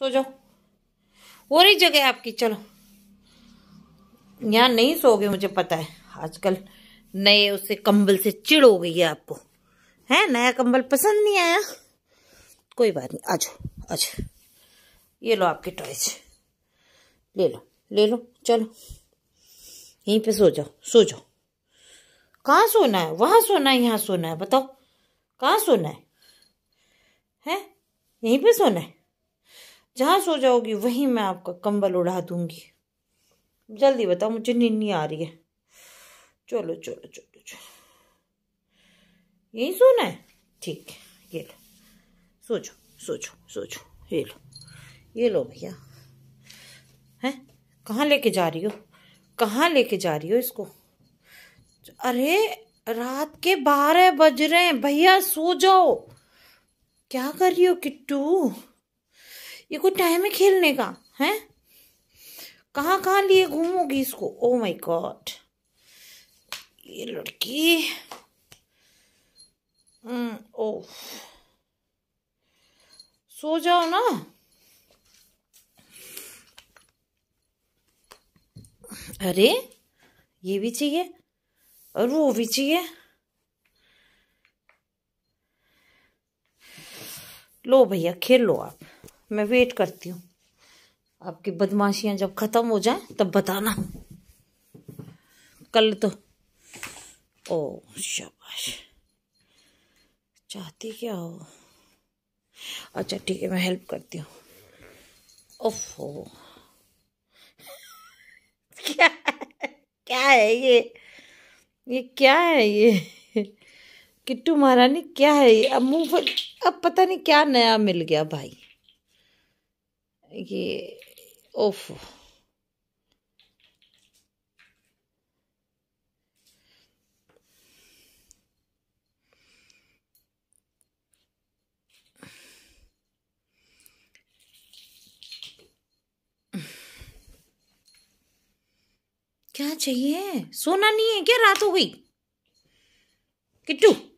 सो जाओ और रही जगह आपकी चलो यहाँ नहीं सोगे मुझे पता है आजकल नए उससे कंबल से चिड़ हो गई है आपको है नया कंबल पसंद नहीं आया कोई बात नहीं आ जाओ अच्छा ये लो आपकी टॉयज ले लो ले लो चलो यहीं पे सो जाओ सो जाओ कहाँ सोना है वहां सोना है यहाँ सोना है बताओ कहाँ सोना है हैं यहीं पे सोना है जहाँ सो जाओगी वहीं मैं आपका कंबल उड़ा दूंगी जल्दी बताओ मुझे नींद आ रही है चलो चलो चलो चलो यही सोना है ठीक है ये लो सोचो सोचो सोचो ये लो ये लो भैया हैं कहाँ लेके जा रही हो कहाँ लेके जा रही हो इसको अरे रात के बारह बज रहे हैं भैया सो जाओ क्या कर रही हो किट्टू ये कोई टाइम है खेलने का है कहाँ कहाँ लिए घूमोगी इसको ओ माय गॉड ये लड़की ओ हम्म, oh. सो जाओ ना अरे ये भी चाहिए और वो भी चाहिए लो भैया खेल लो आप मैं वेट करती हूँ आपकी बदमाशियां जब ख़त्म हो जाए तब बताना कल तो ओ शाबाश चाहती क्या हो अच्छा ठीक है मैं हेल्प करती हूँ ओफो क्या क्या है ये ये क्या है ये किट्टू महारानी क्या है ये अब मुंह अब पता नहीं क्या नया मिल गया भाई ये ओफ क्या चाहिए सोना नहीं है क्या रात हो गई किट्टू